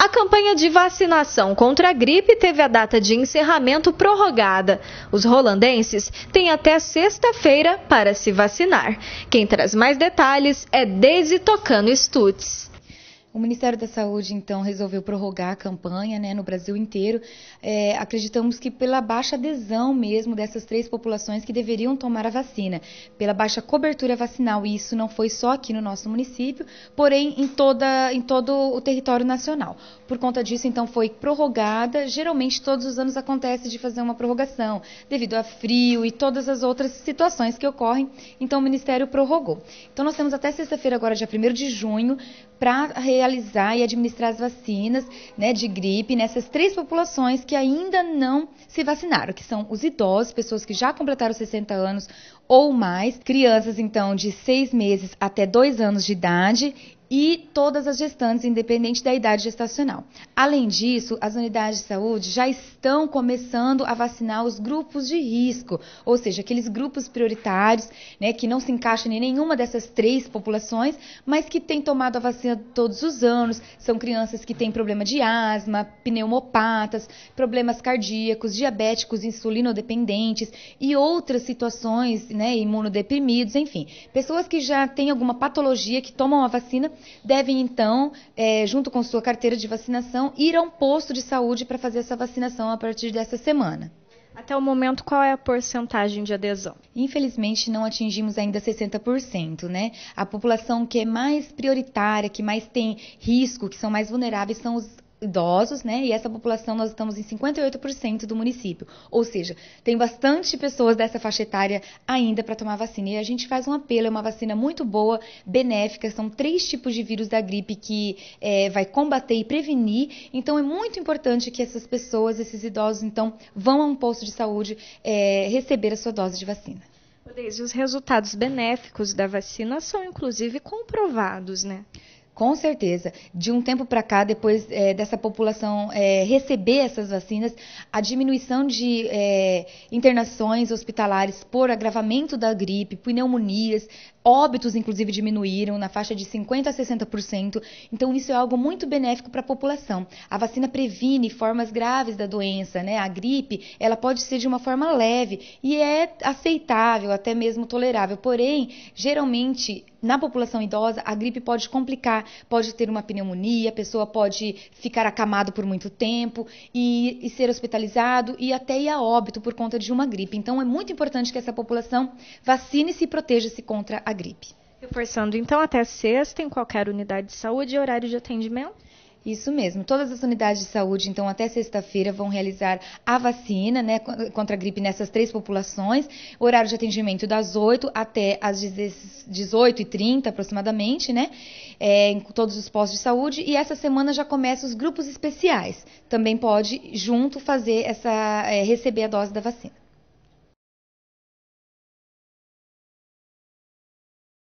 A campanha de vacinação contra a gripe teve a data de encerramento prorrogada. Os rolandenses têm até sexta-feira para se vacinar. Quem traz mais detalhes é Deise Tocano Stutz. O Ministério da Saúde, então, resolveu prorrogar a campanha né, no Brasil inteiro. É, acreditamos que pela baixa adesão mesmo dessas três populações que deveriam tomar a vacina, pela baixa cobertura vacinal, e isso não foi só aqui no nosso município, porém em, toda, em todo o território nacional. Por conta disso, então, foi prorrogada. Geralmente, todos os anos acontece de fazer uma prorrogação, devido a frio e todas as outras situações que ocorrem. Então, o Ministério prorrogou. Então, nós temos até sexta-feira, agora, dia 1 de junho, para realizar e administrar as vacinas né, de gripe nessas três populações que ainda não se vacinaram, que são os idosos, pessoas que já completaram 60 anos ou mais, crianças então de seis meses até dois anos de idade e todas as gestantes, independente da idade gestacional. Além disso, as unidades de saúde já estão começando a vacinar os grupos de risco, ou seja, aqueles grupos prioritários, né, que não se encaixam em nenhuma dessas três populações, mas que têm tomado a vacina todos os anos. São crianças que têm problema de asma, pneumopatas, problemas cardíacos, diabéticos, insulinodependentes e outras situações, né, imunodeprimidos, enfim, pessoas que já têm alguma patologia que tomam a vacina devem então, é, junto com sua carteira de vacinação, ir a um posto de saúde para fazer essa vacinação a partir dessa semana. Até o momento, qual é a porcentagem de adesão? Infelizmente, não atingimos ainda 60%, né? A população que é mais prioritária, que mais tem risco, que são mais vulneráveis, são os idosos, né? E essa população nós estamos em 58% do município. Ou seja, tem bastante pessoas dessa faixa etária ainda para tomar vacina. E a gente faz um apelo, é uma vacina muito boa, benéfica. São três tipos de vírus da gripe que é, vai combater e prevenir. Então é muito importante que essas pessoas, esses idosos, então, vão a um posto de saúde é, receber a sua dose de vacina. os resultados benéficos da vacina são inclusive comprovados, né? Com certeza. De um tempo para cá, depois é, dessa população é, receber essas vacinas, a diminuição de é, internações hospitalares por agravamento da gripe, pneumonias, óbitos, inclusive, diminuíram na faixa de 50% a 60%. Então, isso é algo muito benéfico para a população. A vacina previne formas graves da doença, né? A gripe, ela pode ser de uma forma leve e é aceitável, até mesmo tolerável. Porém, geralmente, na população idosa, a gripe pode complicar pode ter uma pneumonia, a pessoa pode ficar acamado por muito tempo e, e ser hospitalizado e até ir a óbito por conta de uma gripe. Então é muito importante que essa população vacine-se e proteja-se contra a gripe. Reforçando, então, até sexta, em qualquer unidade de saúde, horário de atendimento? Isso mesmo. Todas as unidades de saúde, então, até sexta-feira, vão realizar a vacina né, contra a gripe nessas três populações. Horário de atendimento das 8 até as 18h30, aproximadamente, né? É, em todos os postos de saúde. E essa semana já começa os grupos especiais. Também pode, junto, fazer essa. É, receber a dose da vacina.